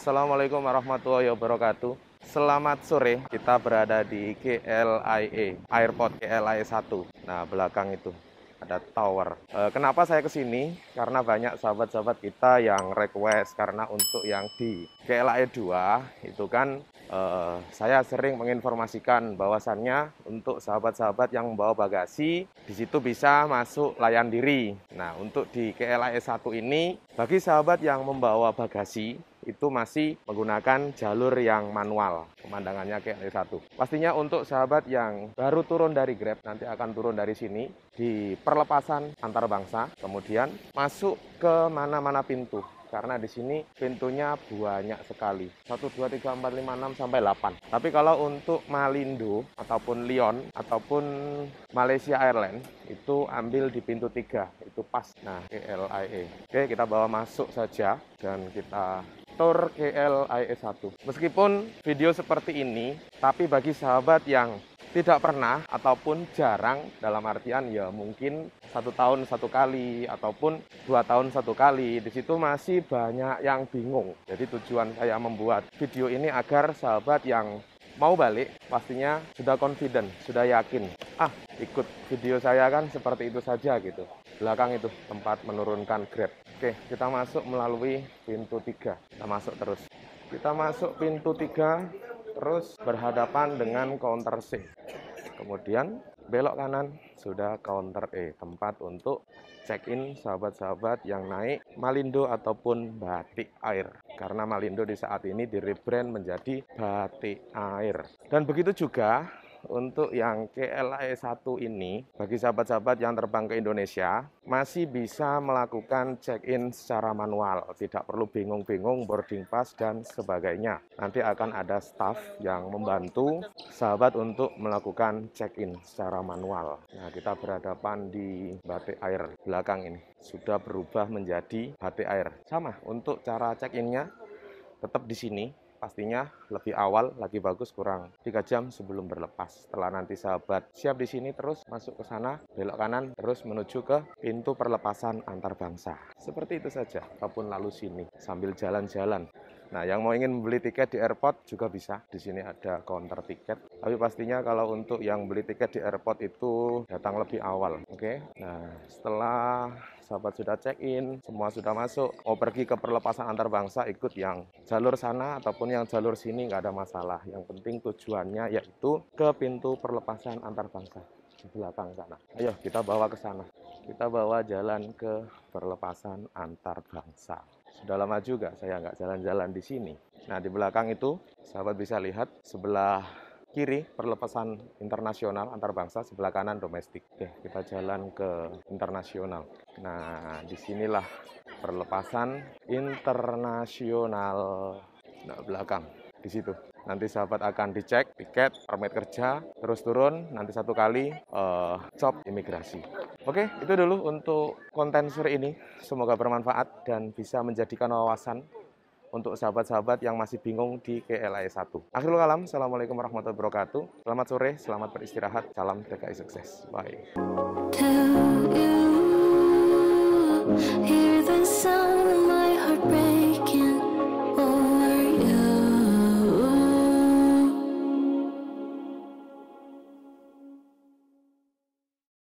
Assalamualaikum warahmatullahi wabarakatuh. Selamat sore, kita berada di KLIA, e, Airport KLIA e 1. Nah, belakang itu ada tower. Eh, kenapa saya kesini? Karena banyak sahabat-sahabat kita yang request karena untuk yang di Klia e 2 itu kan uh, saya sering menginformasikan bahwasannya untuk sahabat-sahabat yang membawa bagasi di situ bisa masuk layan diri. Nah untuk di Klia 1 ini bagi sahabat yang membawa bagasi itu masih menggunakan jalur yang manual pemandangannya kayak dari satu pastinya untuk sahabat yang baru turun dari Grab nanti akan turun dari sini di perlepasan antar bangsa kemudian masuk ke mana-mana pintu karena di sini pintunya banyak sekali 1, 2, 3, 4, 5, 6, sampai 8 tapi kalau untuk Malindo ataupun Lyon ataupun Malaysia Airlines itu ambil di pintu 3 itu pas nah KLIA e. oke kita bawa masuk saja dan kita motor KLIS1. Meskipun video seperti ini, tapi bagi sahabat yang tidak pernah ataupun jarang dalam artian ya mungkin satu tahun satu kali ataupun dua tahun satu kali di situ masih banyak yang bingung jadi tujuan saya membuat video ini agar sahabat yang mau balik pastinya sudah confident sudah yakin ah ikut video saya kan seperti itu saja gitu belakang itu tempat menurunkan grab Oke, kita masuk melalui pintu tiga. Kita masuk terus. Kita masuk pintu tiga, terus berhadapan dengan counter C. Kemudian belok kanan sudah counter E, tempat untuk check-in sahabat-sahabat yang naik Malindo ataupun Batik Air. Karena Malindo di saat ini di direbrand menjadi Batik Air. Dan begitu juga untuk yang KLAE 1 ini, bagi sahabat-sahabat yang terbang ke Indonesia, masih bisa melakukan check-in secara manual, tidak perlu bingung-bingung boarding pass dan sebagainya. Nanti akan ada staff yang membantu sahabat untuk melakukan check-in secara manual. Nah, kita berhadapan di batik air belakang ini. Sudah berubah menjadi batik air. Sama, untuk cara check-innya tetap di sini, pastinya lebih awal lagi bagus kurang tiga jam sebelum berlepas setelah nanti sahabat siap di sini terus masuk ke sana belok kanan terus menuju ke pintu perlepasan antar bangsa seperti itu saja apapun lalu sini sambil jalan-jalan Nah, yang mau ingin membeli tiket di airport juga bisa. Di sini ada counter tiket. Tapi pastinya kalau untuk yang beli tiket di airport itu datang lebih awal. Oke. Okay? Nah, setelah sahabat sudah check-in, semua sudah masuk, mau pergi ke perlepasan antar bangsa ikut yang jalur sana ataupun yang jalur sini nggak ada masalah. Yang penting tujuannya yaitu ke pintu perlepasan antar bangsa di belakang sana. Ayo kita bawa ke sana. Kita bawa jalan ke perlepasan antar bangsa. Sudah lama juga saya nggak jalan-jalan di sini. Nah di belakang itu sahabat bisa lihat sebelah kiri perlepasan internasional antar bangsa, sebelah kanan domestik. Oke, kita jalan ke internasional. Nah disinilah perlepasan internasional nah, belakang di situ nanti sahabat akan dicek tiket, permit kerja, terus turun, nanti satu kali uh, job imigrasi. Oke, itu dulu untuk konten sore ini. Semoga bermanfaat dan bisa menjadikan wawasan untuk sahabat-sahabat yang masih bingung di KLAE 1. Akhirul kalam, Assalamualaikum warahmatullahi wabarakatuh. Selamat sore, selamat beristirahat, salam DKI sukses. Bye. Hear the sound of my heart breaking